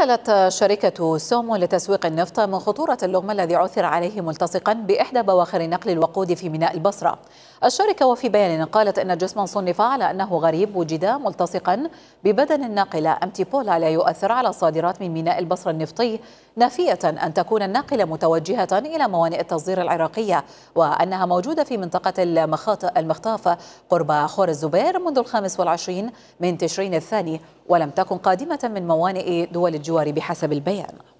قللت شركة سومو لتسويق النفط من خطورة اللغم الذي عثر عليه ملتصقا بإحدى بواخر نقل الوقود في ميناء البصرة الشركة وفي بيان قالت أن جسما صنف على أنه غريب وجد ملتصقا ببدن الناقلة أمتيبولا لا يؤثر على الصادرات من ميناء البصرة النفطي نافية أن تكون الناقلة متوجهة إلى موانئ التصدير العراقية وأنها موجودة في منطقة المخاطئ المخطاف قرب خور الزبير منذ الخامس والعشرين من تشرين الثاني ولم تكن قادمة من موانئ دول الجوار بحسب البيان